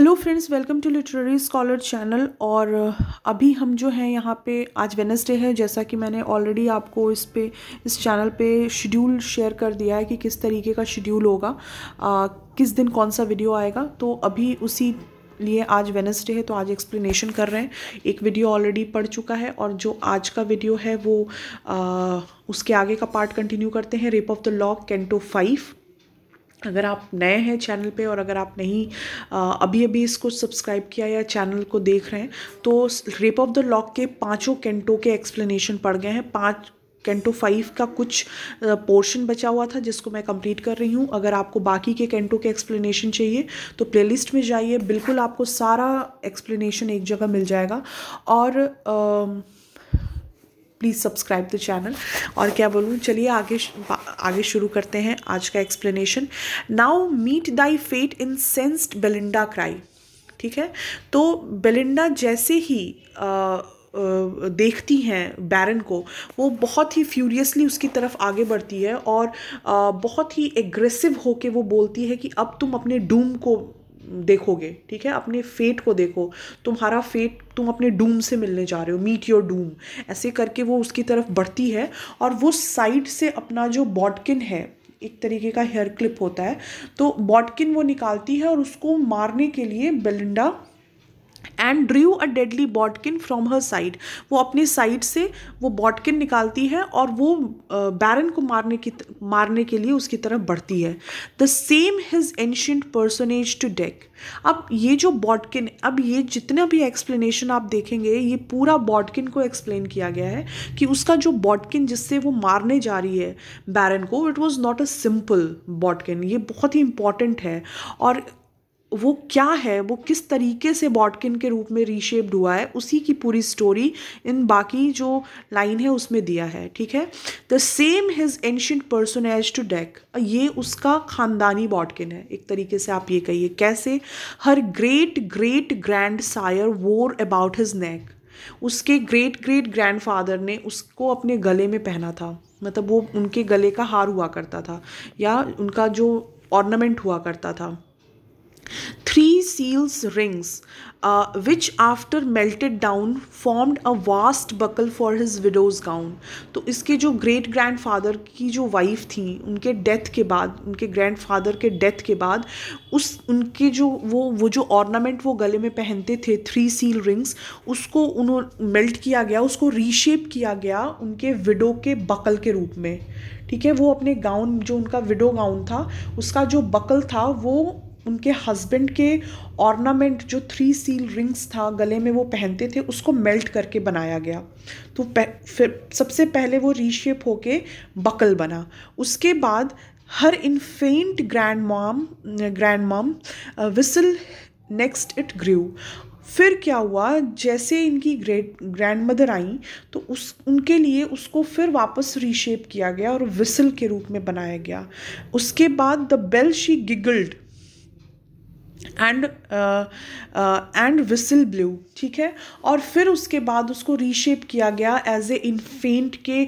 Hello friends welcome to literary scholar channel और uh, अभी हम जो हैं यहाँ पे आज वेनसडे है जैसा कि मैंने ऑलरेडी आपको इस पे इस चैनल पे शेड्यूल शेयर कर दिया है कि किस तरीके का शेड्यूल होगा आ, uh, किस दिन कौन सा वीडियो आएगा तो अभी उसी लिए आज वेनसडे है तो आज एक्सप्लेनेशन कर रहे हैं एक वीडियो ऑलरेडी पढ़ चुका है और जो आज का वीडियो है वो आ, uh, उसके आगे का पार्ट कंटिन्यू करते हैं rape of the lock canto five अगर आप नए हैं चैनल पे और अगर आप नहीं अभी अभी इसको सब्सक्राइब किया या चैनल को देख रहे हैं तो रेप ऑफ द लॉक के पांचों कैंटो के एक्सप्लेनेशन पड़ गए हैं पांच कैंटो फाइव का कुछ पोर्शन बचा हुआ था जिसको मैं कंप्लीट कर रही हूँ अगर आपको बाकी के कैंटो के एक्सप्लेनेशन चाहिए तो प्लेलिस्ट में जाइए बिल्कुल आपको सारा एक्सप्लेनेशन एक जगह मिल जाएगा और आ, प्लीज़ सब्सक्राइब द चैनल और क्या बोलूँ चलिए आगे आगे शुरू करते हैं आज का explanation now meet thy fate incensed Belinda cry ठीक है तो बेलिंडा जैसे ही आ, देखती हैं बैरन को वो बहुत ही फ्यूरियसली उसकी तरफ आगे बढ़ती है और बहुत ही एग्रेसिव होके वो बोलती है कि अब तुम अपने डूम को देखोगे ठीक है अपने फेट को देखो तुम्हारा फेट तुम अपने डूम से मिलने जा रहे हो मीट योर डूम ऐसे करके वो उसकी तरफ बढ़ती है और वो साइड से अपना जो बॉडकिन है एक तरीके का हेयर क्लिप होता है तो बॉडकिन वो निकालती है और उसको मारने के लिए Belinda and drew a deadly bodkin from her side वो अपने साइड से वो बॉटकिन निकालती है और वो बैरन को मारने की मारने के लिए उसकी तरफ बढ़ती है the same his ancient personage to deck अब ये जो बॉटकिन अब ये जितना भी एक्सप्लेनेशन आप देखेंगे ये पूरा बॉटकिन को एक्सप्लेन किया गया है कि उसका जो बॉटकिन जिससे वो मारने जा रही है बैरन को it was not a simple bodkin ये बहुत ही इंपॉर्टेंट है और वो क्या है वो किस तरीके से बॉटकिन के रूप में रीशेप्ड हुआ है उसी की पूरी स्टोरी इन बाकी जो लाइन है उसमें दिया है ठीक है the same his ancient personage to deck ये उसका ख़ानदानी बॉटकिन है एक तरीके से आप ये कहिए कैसे her great great grand sire wore about his neck उसके ग्रेट ग्रेट ग्रैंडफादर ने उसको अपने गले में पहना था मतलब वो उनके गले का हार हुआ करता था या उनका जो ऑर्नामेंट हुआ करता था Three seals' rings, uh, which after melted down formed a vast buckle for his widow's gown. तो इसके जो ग्रेट ग्रैंड फादर की जो वाइफ थी उनके डेथ के बाद उनके ग्रैंड फादर के डेथ के बाद उस उनके जो वो वो जो ऑर्नामेंट वो गले में पहनते थे थ्री सील रिंग्स उसको उन्होंने मेल्ट किया गया उसको रीशेप किया गया उनके विडो के बकल के रूप में ठीक है वो अपने गाउन जो उनका विडो गाउन था उसका जो बकल था वो उनके हस्बैंड के ऑर्नामेंट जो थ्री सील रिंग्स था गले में वो पहनते थे उसको मेल्ट करके बनाया गया तो फिर सबसे पहले वो रीशेप होके बकल बना उसके बाद her infant grand mom grand mom whistle next it grew फिर क्या हुआ जैसे इनकी ग्रेट ग्रैंड मदर आई तो उस उनके लिए उसको फिर वापस रीशेप किया गया और विसल के रूप में बनाया गया उसके बाद the bell she giggled and and whistle blew ठीक है और फिर उसके बाद उसको रीशेप किया गया एज ए इन्फेंट के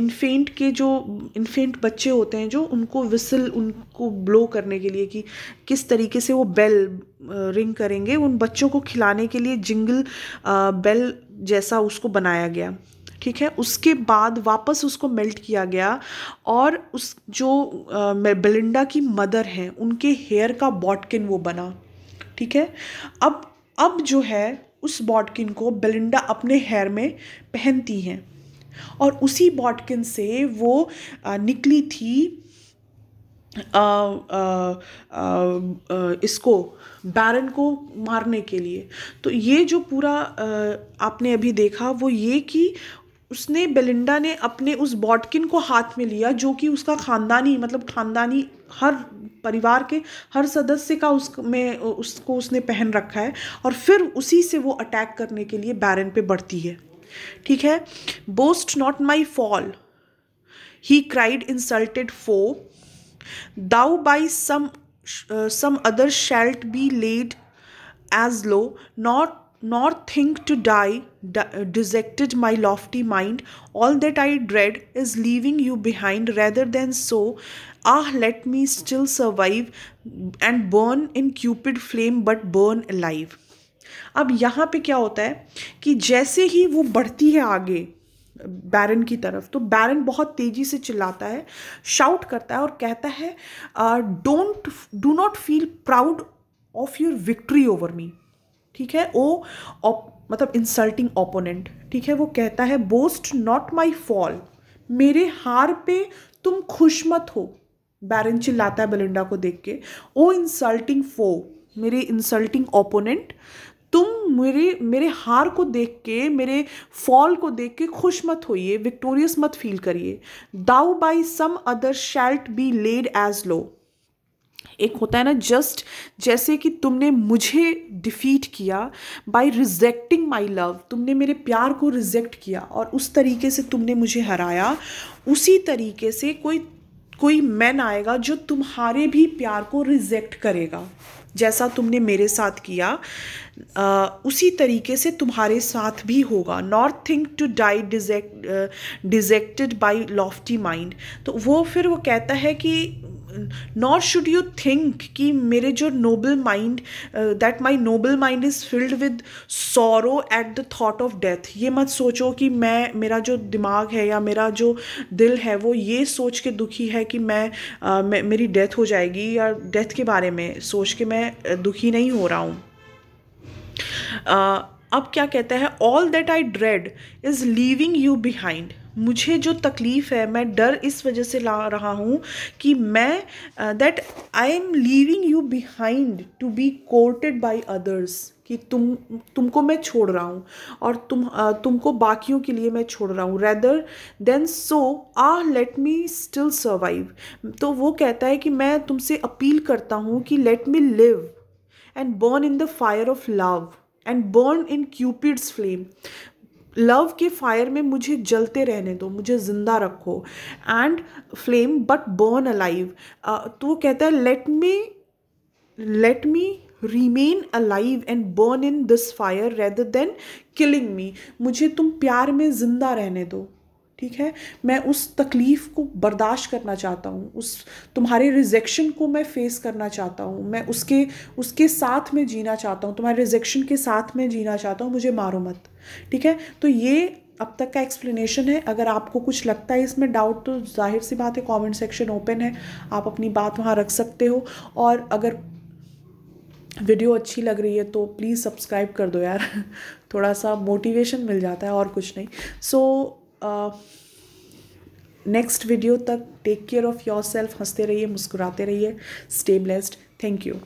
इन्फेंट uh, के जो इन्फेंट बच्चे होते हैं जो उनको विसल उनको ब्लो करने के लिए कि किस तरीके से वो बेल रिंग uh, करेंगे उन बच्चों को खिलाने के लिए जिंगल बेल uh, जैसा उसको बनाया गया ठीक है उसके बाद वापस उसको मेल्ट किया गया और उस जो बेलिंडा की मदर हैं उनके हेयर का बॉटकिन वो बना ठीक है अब अब जो है उस बॉटकिन को बेलिंडा अपने हेयर में पहनती हैं और उसी बॉटकिन से वो निकली थी आ, आ, आ, इसको बैरन को मारने के लिए तो ये जो पूरा आपने अभी देखा वो ये कि उसने बेलिंडा ने अपने उस बॉटकिन को हाथ में लिया जो कि उसका ख़ानदानी मतलब ख़ानदानी हर परिवार के हर सदस्य का उस में उसको उसने पहन रखा है और फिर उसी से वो अटैक करने के लिए बैरन पे बढ़ती है ठीक है boast not my fall he cried insulted foe thou by some other shalt be laid as low not nor think to die, dejected my lofty mind. All that I dread is leaving you behind rather than so. Ah, let me still survive and burn in cupid flame, but burn alive. अब यहाँ पे क्या होता है कि जैसे ही वो बढ़ती है आगे बैरन की तरफ तो बैरन बहुत तेज़ी से चिल्लाता है शाउट करता है और कहता है don't do not feel proud of your victory over me ठीक है ओ op, मतलब इंसल्टिंग ओपोनेंट ठीक है वो कहता है बोस्ट नॉट माई फॉल मेरे हार पे तुम खुश मत हो बैरन चिल्लाता है बलिंडा को देख के ओ इंसल्टिंग फो मेरे इंसल्टिंग ओपोनेंट तुम मेरे मेरे हार को देख के मेरे फॉल को देख के खुश मत होइए विक्टोरियस मत फील करिए thou by some other shalt be laid as low एक होता है ना जस्ट जैसे कि तुमने मुझे डिफीट किया बाय रिजेक्टिंग माय लव तुमने मेरे प्यार को रिजेक्ट किया और उस तरीके से तुमने मुझे हराया उसी तरीके से कोई कोई मैन आएगा जो तुम्हारे भी प्यार को रिजेक्ट करेगा जैसा तुमने मेरे साथ किया आ, उसी तरीके से तुम्हारे साथ भी होगा not think to die deject dejected by lofty mind तो वो फिर वो कहता है कि नॉट शुड यू थिंक कि मेरे जो noble mind that my noble mind is filled with sorrow at the thought of death ये मत सोचो कि मैं मेरा जो दिमाग है या मेरा जो दिल है वो ये सोच के दुखी है कि मैं, uh, मैं मेरी डेथ हो जाएगी या डेथ के बारे में सोच के मैं uh, दुखी नहीं हो रहा हूँ uh, अब क्या कहता है all that I dread is leaving you behind मुझे जो तकलीफ़ है मैं डर इस वजह से ला रहा हूँ कि मैं that I am leaving you behind to be courted by others कि तुम तुमको मैं छोड़ रहा हूँ और तुम तुमको बाकियों के लिए मैं छोड़ रहा हूँ rather than so ah let me still survive तो वो कहता है कि मैं तुमसे अपील करता हूँ कि let me live and burn in the fire of love and burn in Cupid's flame love के फायर में मुझे जलते रहने दो मुझे ज़िंदा रखो and flame but burn alive तो वो कहता है let me let me remain alive and burn in this fire rather than killing me मुझे तुम प्यार में ज़िंदा रहने दो ठीक है मैं उस तकलीफ़ को बर्दाश्त करना चाहता हूँ उस तुम्हारे रिजेक्शन को मैं फेस करना चाहता हूँ मैं उसके उसके साथ में जीना चाहता हूँ तुम्हारे रिजेक्शन के साथ में जीना चाहता हूँ मुझे मारो मत ठीक है तो ये अब तक का एक्सप्लेनेशन है अगर आपको कुछ लगता है इसमें डाउट तो जाहिर सी बात है कमेंट सेक्शन ओपन है आप अपनी बात वहाँ रख सकते हो और अगर वीडियो अच्छी लग रही है तो प्लीज़ सब्सक्राइब कर दो यार थोड़ा सा मोटिवेशन मिल जाता है और कुछ नहीं सो so, नेक्स्ट वीडियो तक take care of yourself हंसते रहिए मुस्कुराते रहिए स्टे ब्लेस्ड थैंक यू